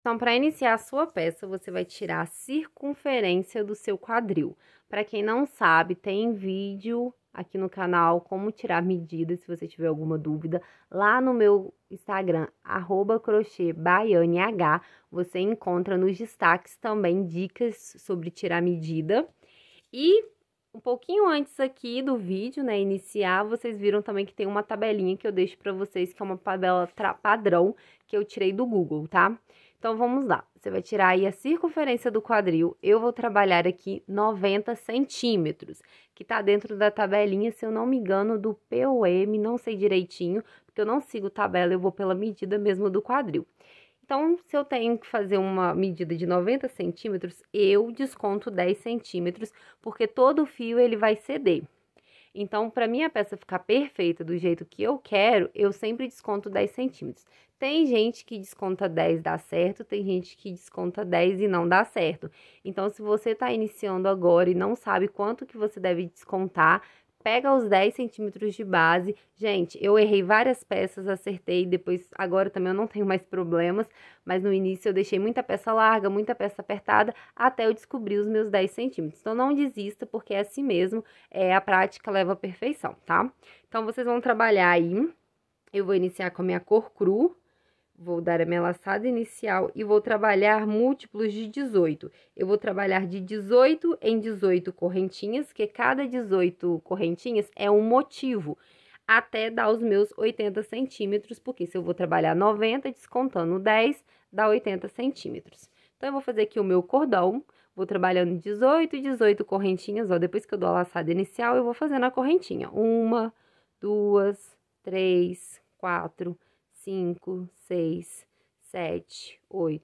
Então, para iniciar a sua peça, você vai tirar a circunferência do seu quadril. Para quem não sabe, tem vídeo aqui no canal como tirar medidas, se você tiver alguma dúvida. Lá no meu Instagram, arroba você encontra nos destaques também dicas sobre tirar medida. E um pouquinho antes aqui do vídeo, né, iniciar, vocês viram também que tem uma tabelinha que eu deixo para vocês, que é uma tabela padrão que eu tirei do Google, Tá? Então vamos lá. Você vai tirar aí a circunferência do quadril. Eu vou trabalhar aqui 90 centímetros, que tá dentro da tabelinha, se eu não me engano, do POM, não sei direitinho, porque eu não sigo tabela, eu vou pela medida mesmo do quadril. Então, se eu tenho que fazer uma medida de 90 centímetros, eu desconto 10 centímetros, porque todo o fio ele vai ceder. Então, para minha peça ficar perfeita do jeito que eu quero, eu sempre desconto 10 centímetros. Tem gente que desconta 10 dá certo, tem gente que desconta 10 e não dá certo. Então, se você está iniciando agora e não sabe quanto que você deve descontar, pega os 10 centímetros de base. Gente, eu errei várias peças, acertei, depois agora também eu não tenho mais problemas, mas no início eu deixei muita peça larga, muita peça apertada, até eu descobrir os meus 10 centímetros. Então não desista, porque é assim mesmo, é, a prática leva à perfeição, tá? Então vocês vão trabalhar aí, eu vou iniciar com a minha cor cru, vou dar a minha laçada inicial e vou trabalhar múltiplos de 18. Eu vou trabalhar de 18 em 18 correntinhas, que cada 18 correntinhas é um motivo, até dar os meus 80 centímetros, porque se eu vou trabalhar 90, descontando 10, dá 80 centímetros. Então, eu vou fazer aqui o meu cordão, vou trabalhando 18 e 18 correntinhas, ó, depois que eu dou a laçada inicial, eu vou fazendo a correntinha. Uma, duas, três, quatro, 5, 6, 7, 8,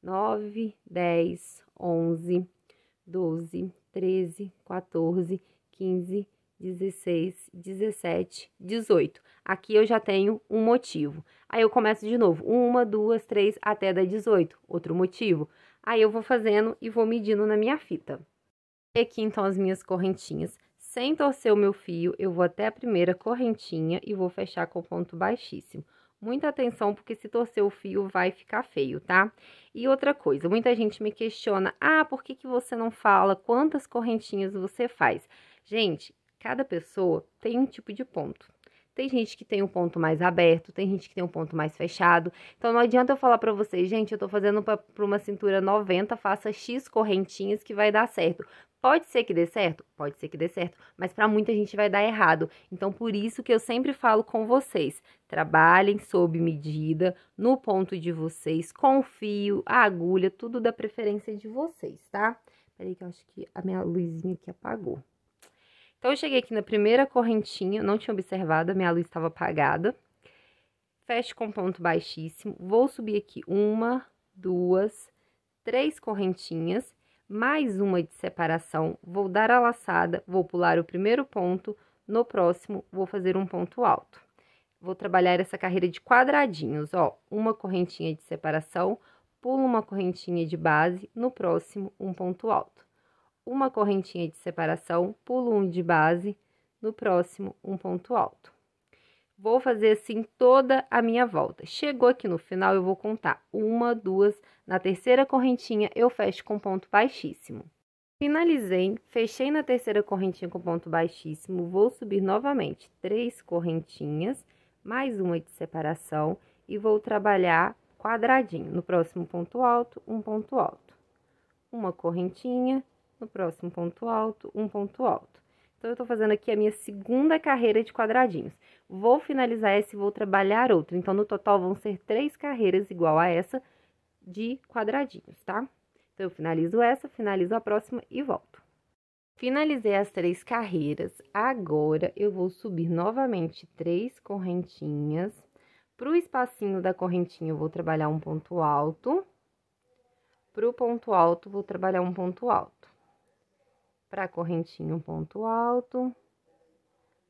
9, 10, 11, 12, 13, 14, 15, 16, 17, 18. Aqui eu já tenho um motivo. Aí eu começo de novo. Uma, duas, três, até dar 18. Outro motivo. Aí eu vou fazendo e vou medindo na minha fita. E aqui, então, as minhas correntinhas. Sem torcer o meu fio, eu vou até a primeira correntinha e vou fechar com ponto baixíssimo. Muita atenção, porque se torcer o fio vai ficar feio, tá? E outra coisa, muita gente me questiona, ah, por que, que você não fala quantas correntinhas você faz? Gente, cada pessoa tem um tipo de ponto. Tem gente que tem um ponto mais aberto, tem gente que tem um ponto mais fechado. Então não adianta eu falar para vocês, gente, eu tô fazendo para uma cintura 90, faça X correntinhas que vai dar certo. Pode ser que dê certo? Pode ser que dê certo, mas para muita gente vai dar errado. Então, por isso que eu sempre falo com vocês: trabalhem sob medida, no ponto de vocês, com o fio, a agulha, tudo da preferência de vocês, tá? Peraí, que eu acho que a minha luzinha aqui apagou. Então, eu cheguei aqui na primeira correntinha, não tinha observado, a minha luz estava apagada. Fecho com ponto baixíssimo, vou subir aqui uma, duas, três correntinhas mais uma de separação, vou dar a laçada, vou pular o primeiro ponto, no próximo vou fazer um ponto alto. Vou trabalhar essa carreira de quadradinhos, ó, uma correntinha de separação, pulo uma correntinha de base, no próximo um ponto alto. Uma correntinha de separação, pulo um de base, no próximo um ponto alto. Vou fazer assim toda a minha volta. Chegou aqui no final, eu vou contar uma, duas, na terceira correntinha, eu fecho com ponto baixíssimo. Finalizei, fechei na terceira correntinha com ponto baixíssimo, vou subir novamente três correntinhas, mais uma de separação e vou trabalhar quadradinho. No próximo ponto alto, um ponto alto. Uma correntinha, no próximo ponto alto, um ponto alto. Então, eu tô fazendo aqui a minha segunda carreira de quadradinhos. Vou finalizar essa e vou trabalhar outra. Então, no total, vão ser três carreiras igual a essa, de quadradinhos, tá? Então, eu finalizo essa, finalizo a próxima e volto. Finalizei as três carreiras. Agora, eu vou subir novamente três correntinhas. Para o espacinho da correntinha, eu vou trabalhar um ponto alto. Para o ponto alto, vou trabalhar um ponto alto. Para a correntinha, um ponto alto.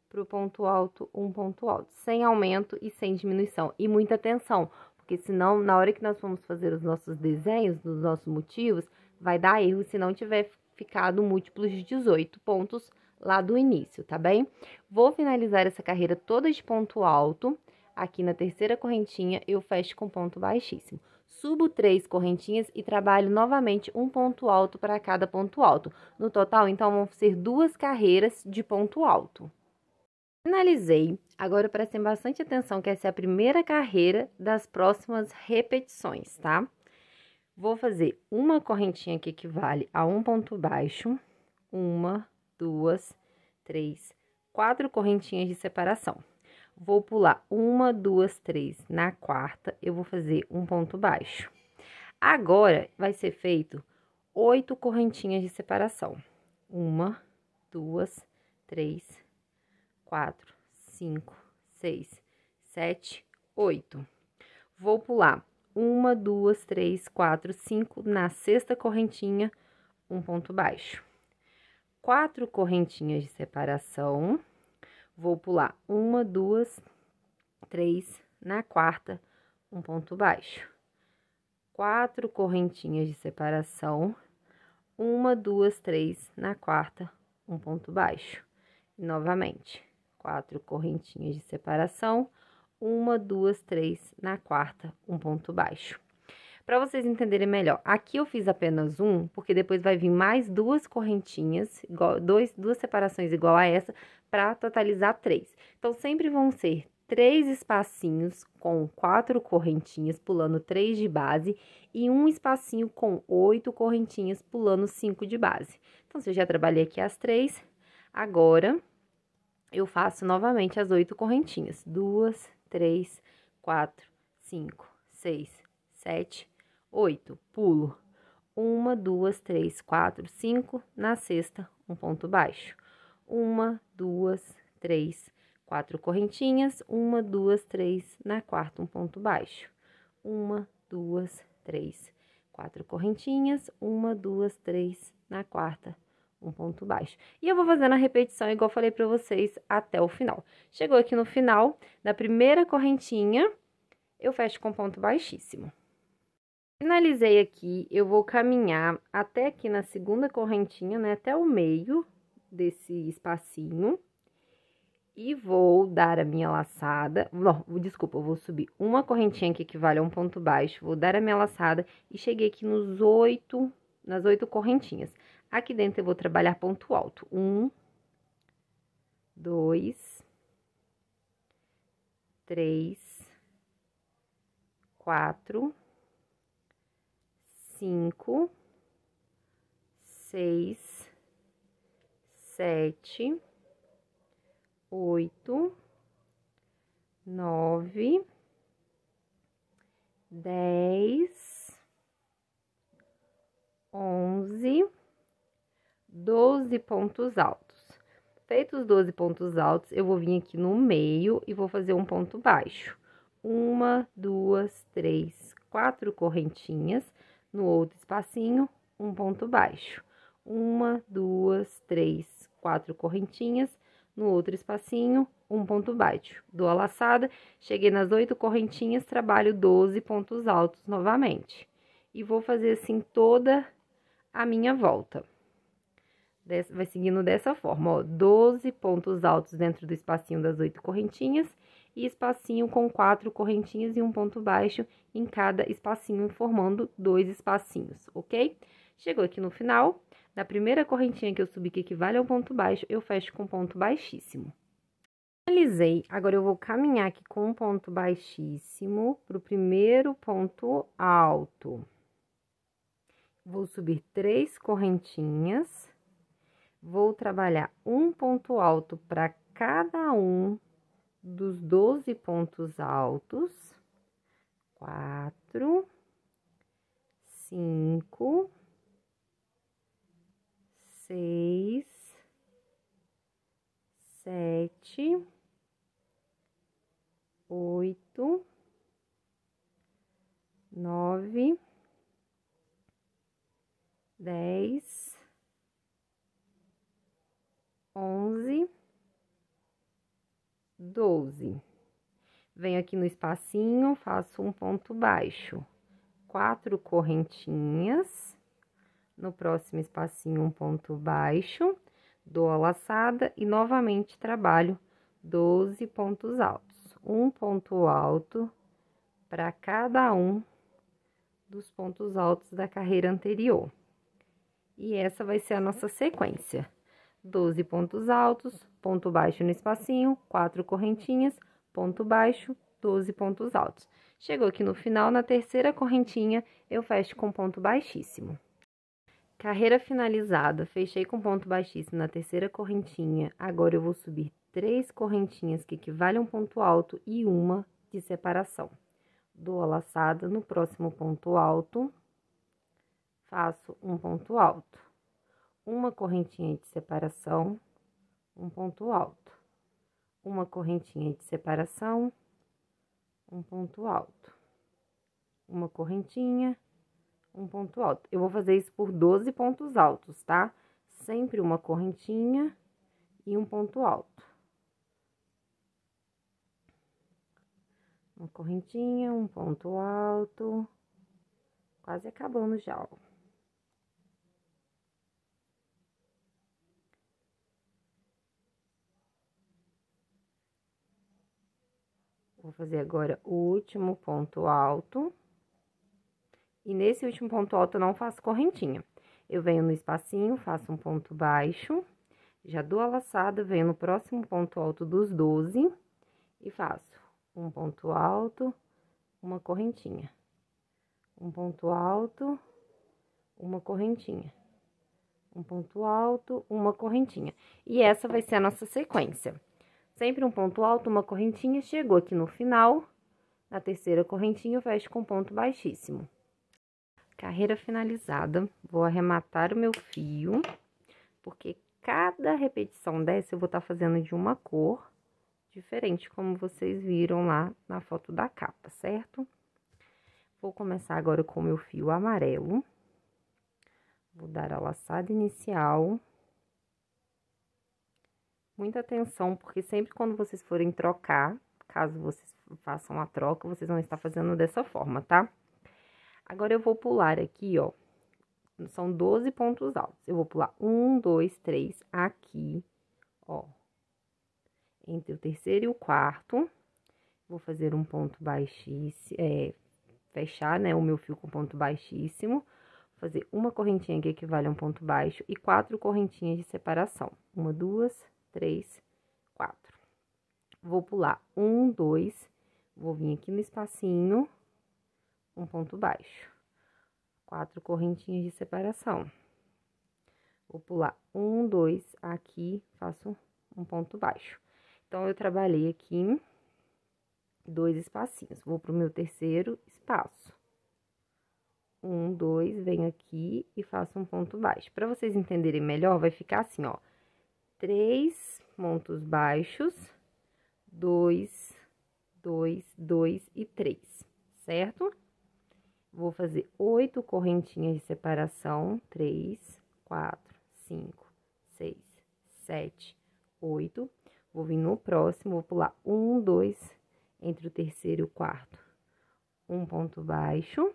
Para o ponto alto, um ponto alto. Sem aumento e sem diminuição. E muita atenção, porque senão, na hora que nós formos fazer os nossos desenhos, dos nossos motivos, vai dar erro se não tiver ficado múltiplos de 18 pontos lá do início, tá bem? Vou finalizar essa carreira toda de ponto alto. Aqui na terceira correntinha, eu fecho com ponto baixíssimo. Subo três correntinhas e trabalho novamente um ponto alto para cada ponto alto. No total, então, vão ser duas carreiras de ponto alto. Finalizei. Agora prestem bastante atenção que essa é a primeira carreira das próximas repetições, tá? Vou fazer uma correntinha que equivale a um ponto baixo, uma, duas, três, quatro correntinhas de separação. Vou pular uma, duas, três na quarta, eu vou fazer um ponto baixo. Agora, vai ser feito oito correntinhas de separação. Uma, duas, três, quatro, cinco, seis, sete, oito. Vou pular uma, duas, três, quatro, cinco na sexta correntinha, um ponto baixo. Quatro correntinhas de separação. Vou pular uma, duas, três na quarta, um ponto baixo. Quatro correntinhas de separação. Uma, duas, três na quarta, um ponto baixo. E novamente quatro correntinhas de separação, uma, duas, três, na quarta, um ponto baixo. Para vocês entenderem melhor, aqui eu fiz apenas um, porque depois vai vir mais duas correntinhas, igual, dois, duas separações igual a essa, para totalizar três. Então, sempre vão ser três espacinhos com quatro correntinhas, pulando três de base, e um espacinho com oito correntinhas, pulando cinco de base. Então, se eu já trabalhei aqui as três, agora eu faço novamente as oito correntinhas. Duas, três, quatro, cinco, seis, sete, oito. Pulo. Uma, duas, três, quatro, cinco. Na sexta, um ponto baixo. Uma, duas, três, quatro correntinhas. Uma, duas, três. Na quarta, um ponto baixo. Uma, duas, três, quatro correntinhas. Uma, duas, três. Na quarta, um ponto baixo. E eu vou fazendo a repetição, igual falei pra vocês, até o final. Chegou aqui no final, na primeira correntinha, eu fecho com ponto baixíssimo. Finalizei aqui, eu vou caminhar até aqui na segunda correntinha, né, até o meio desse espacinho. E vou dar a minha laçada, não, desculpa, eu vou subir uma correntinha que equivale a um ponto baixo, vou dar a minha laçada e cheguei aqui nos oito, nas oito correntinhas. Aqui dentro eu vou trabalhar ponto alto. Um, dois, três, quatro, cinco, seis, sete, oito, nove, dez, onze. 12 pontos altos. Feitos os 12 pontos altos, eu vou vir aqui no meio e vou fazer um ponto baixo. Uma, duas, três, quatro correntinhas. No outro espacinho, um ponto baixo. Uma, duas, três, quatro correntinhas. No outro espacinho, um ponto baixo. Dou a laçada, cheguei nas oito correntinhas, trabalho 12 pontos altos novamente. E vou fazer assim toda a minha volta vai seguindo dessa forma, ó, 12 pontos altos dentro do espacinho das oito correntinhas e espacinho com quatro correntinhas e um ponto baixo em cada espacinho, formando dois espacinhos, ok? Chegou aqui no final, na primeira correntinha que eu subi que equivale ao ponto baixo, eu fecho com ponto baixíssimo. Finalizei, agora eu vou caminhar aqui com um ponto baixíssimo para o primeiro ponto alto. Vou subir três correntinhas Vou trabalhar um ponto alto para cada um dos 12 pontos altos. Quatro, cinco, seis, sete, oito, nove, dez, 11, 12. Venho aqui no espacinho, faço um ponto baixo, quatro correntinhas. No próximo espacinho, um ponto baixo, dou a laçada e novamente trabalho 12 pontos altos. Um ponto alto para cada um dos pontos altos da carreira anterior. E essa vai ser a nossa sequência. 12 pontos altos, ponto baixo no espacinho, quatro correntinhas, ponto baixo, 12 pontos altos. Chegou aqui no final, na terceira correntinha, eu fecho com ponto baixíssimo. Carreira finalizada, fechei com ponto baixíssimo na terceira correntinha. Agora, eu vou subir três correntinhas que equivalem a um ponto alto e uma de separação. Dou a laçada no próximo ponto alto, faço um ponto alto uma correntinha de separação, um ponto alto, uma correntinha de separação, um ponto alto, uma correntinha, um ponto alto. Eu vou fazer isso por 12 pontos altos, tá? Sempre uma correntinha e um ponto alto. Uma correntinha, um ponto alto, quase acabando já, ó. Vou fazer agora o último ponto alto. E nesse último ponto alto eu não faço correntinha. Eu venho no espacinho, faço um ponto baixo, já dou a laçada, venho no próximo ponto alto dos 12 e faço um ponto alto, uma correntinha. Um ponto alto, uma correntinha. Um ponto alto, uma correntinha. E essa vai ser a nossa sequência. Sempre um ponto alto, uma correntinha, chegou aqui no final, na terceira correntinha eu fecho com ponto baixíssimo. Carreira finalizada, vou arrematar o meu fio, porque cada repetição dessa eu vou estar tá fazendo de uma cor diferente, como vocês viram lá na foto da capa, certo? Vou começar agora com o meu fio amarelo. Vou dar a laçada inicial muita atenção, porque sempre quando vocês forem trocar, caso vocês façam a troca, vocês vão estar fazendo dessa forma, tá? Agora, eu vou pular aqui, ó, são 12 pontos altos. Eu vou pular um, dois, três, aqui, ó, entre o terceiro e o quarto. Vou fazer um ponto baixíssimo, é, fechar, né, o meu fio com ponto baixíssimo. Fazer uma correntinha que equivale a um ponto baixo e quatro correntinhas de separação. Uma, duas, três, quatro. Vou pular um, dois, vou vir aqui no espacinho, um ponto baixo. Quatro correntinhas de separação. Vou pular um, dois, aqui, faço um ponto baixo. Então, eu trabalhei aqui dois espacinhos. Vou pro meu terceiro espaço. Um, dois, venho aqui e faço um ponto baixo. Para vocês entenderem melhor, vai ficar assim, ó três pontos baixos, dois, dois, dois e três, certo? Vou fazer oito correntinhas de separação, três, quatro, cinco, seis, sete, oito. Vou vir no próximo, vou pular um, dois, entre o terceiro e o quarto. Um ponto baixo,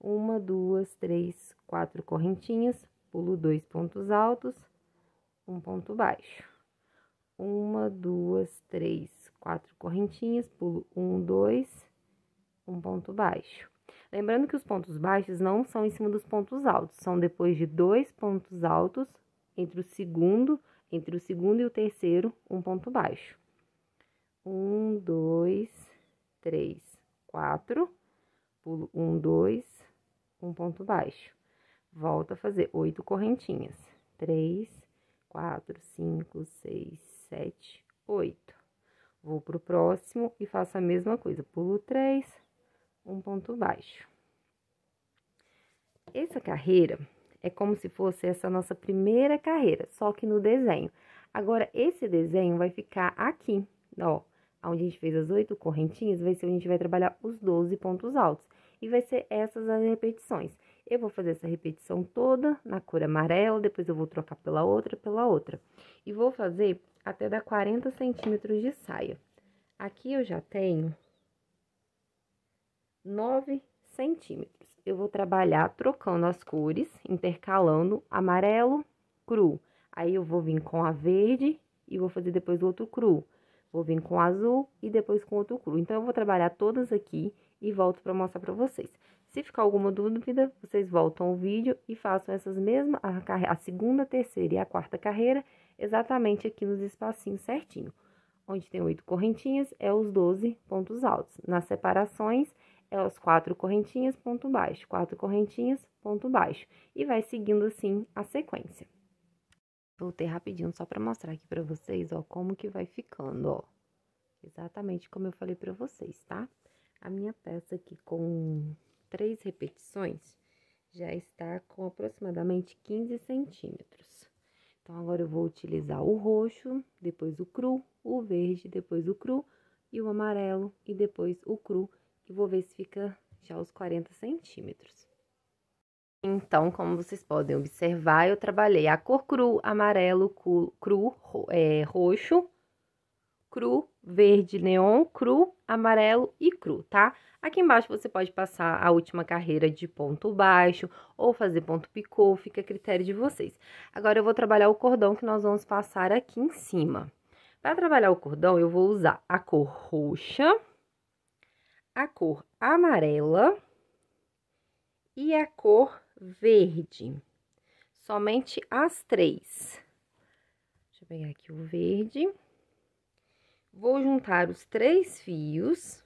uma, duas, três, quatro correntinhas, pulo dois pontos altos, um ponto baixo. Uma, duas, três, quatro correntinhas, pulo um, dois, um ponto baixo. Lembrando que os pontos baixos não são em cima dos pontos altos, são depois de dois pontos altos, entre o segundo, entre o segundo e o terceiro, um ponto baixo. Um, dois, três, quatro, pulo um, dois, um ponto baixo. Volto a fazer oito correntinhas. Três, quatro, cinco, seis, sete, oito. Vou pro próximo e faço a mesma coisa. Pulo três, um ponto baixo. Essa carreira é como se fosse essa nossa primeira carreira, só que no desenho. Agora, esse desenho vai ficar aqui, ó. Onde a gente fez as oito correntinhas, vai ser onde a gente vai trabalhar os 12 pontos altos. E vai ser essas as repetições. Eu vou fazer essa repetição toda na cor amarela, depois eu vou trocar pela outra, pela outra. E vou fazer até dar 40 centímetros de saia. Aqui eu já tenho 9 centímetros. Eu vou trabalhar trocando as cores, intercalando amarelo, cru. Aí eu vou vir com a verde e vou fazer depois o outro cru. Vou vir com azul e depois com outro cru. Então, eu vou trabalhar todas aqui e volto para mostrar para vocês. Se ficar alguma dúvida, vocês voltam o vídeo e façam essas mesmas, a, a segunda, a terceira e a quarta carreira, exatamente aqui nos espacinhos certinho. Onde tem oito correntinhas, é os 12 pontos altos. Nas separações, é os quatro correntinhas, ponto baixo, quatro correntinhas, ponto baixo. E vai seguindo assim a sequência. Voltei rapidinho só para mostrar aqui para vocês, ó, como que vai ficando, ó. Exatamente como eu falei para vocês, tá? A minha peça aqui com três repetições já está com aproximadamente 15 centímetros. Então, agora eu vou utilizar o roxo, depois o cru, o verde, depois o cru e o amarelo e depois o cru, e vou ver se fica já os 40 centímetros. Então, como vocês podem observar, eu trabalhei a cor cru, amarelo, cru, é, roxo, cru, verde neon, cru, amarelo e cru, tá? Aqui embaixo você pode passar a última carreira de ponto baixo ou fazer ponto picô, fica a critério de vocês. Agora eu vou trabalhar o cordão que nós vamos passar aqui em cima. Para trabalhar o cordão, eu vou usar a cor roxa, a cor amarela e a cor verde. Somente as três. Deixa eu pegar aqui o verde. Vou juntar os três fios.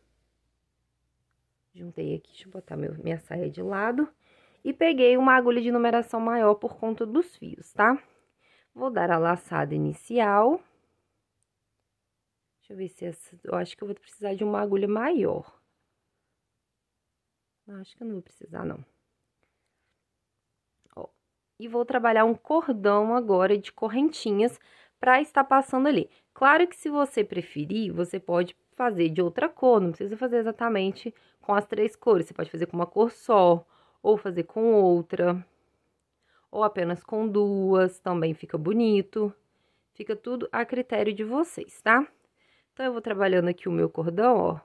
Juntei aqui, deixa eu botar meu, minha saia de lado. E peguei uma agulha de numeração maior por conta dos fios, tá? Vou dar a laçada inicial. Deixa eu ver se essa... Eu acho que eu vou precisar de uma agulha maior. Não, acho que eu não vou precisar, não e vou trabalhar um cordão agora de correntinhas para estar passando ali. Claro que se você preferir, você pode fazer de outra cor, não precisa fazer exatamente com as três cores, você pode fazer com uma cor só, ou fazer com outra, ou apenas com duas, também fica bonito. Fica tudo a critério de vocês, tá? Então, eu vou trabalhando aqui o meu cordão, ó.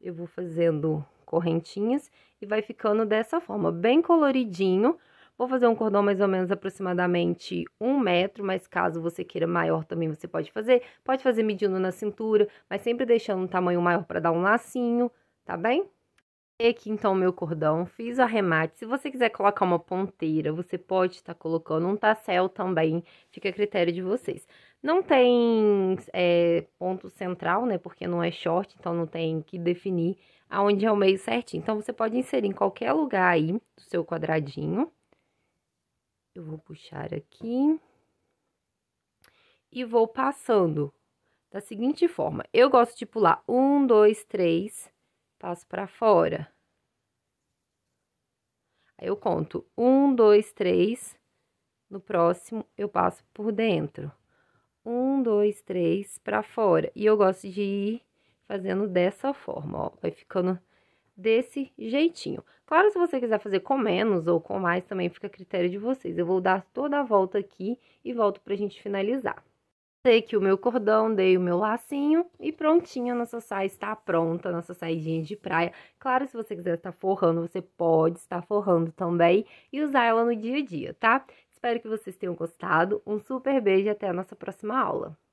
Eu vou fazendo correntinhas e vai ficando dessa forma, bem coloridinho, Vou fazer um cordão mais ou menos aproximadamente um metro, mas caso você queira maior também você pode fazer. Pode fazer medindo na cintura, mas sempre deixando um tamanho maior para dar um lacinho, tá bem? aqui então o meu cordão, fiz o arremate. Se você quiser colocar uma ponteira, você pode estar tá colocando um tassel também, fica a critério de vocês. Não tem é, ponto central, né, porque não é short, então não tem que definir aonde é o meio certinho. Então, você pode inserir em qualquer lugar aí do seu quadradinho. Eu vou puxar aqui e vou passando da seguinte forma. Eu gosto de pular um, dois, três, passo para fora. Aí eu conto um, dois, três. No próximo, eu passo por dentro. Um, dois, três, para fora. E eu gosto de ir fazendo dessa forma, ó. Vai ficando desse jeitinho. Claro, se você quiser fazer com menos ou com mais, também fica a critério de vocês. Eu vou dar toda a volta aqui e volto para a gente finalizar. Dei aqui o meu cordão, dei o meu lacinho e prontinho, a nossa saia está pronta, a nossa saidinha de praia. Claro, se você quiser estar forrando, você pode estar forrando também e usar ela no dia a dia, tá? Espero que vocês tenham gostado, um super beijo e até a nossa próxima aula.